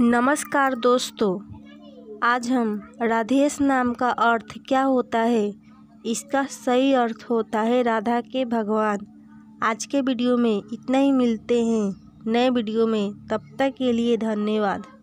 नमस्कार दोस्तों आज हम राधेश नाम का अर्थ क्या होता है इसका सही अर्थ होता है राधा के भगवान आज के वीडियो में इतना ही मिलते हैं नए वीडियो में तब तक के लिए धन्यवाद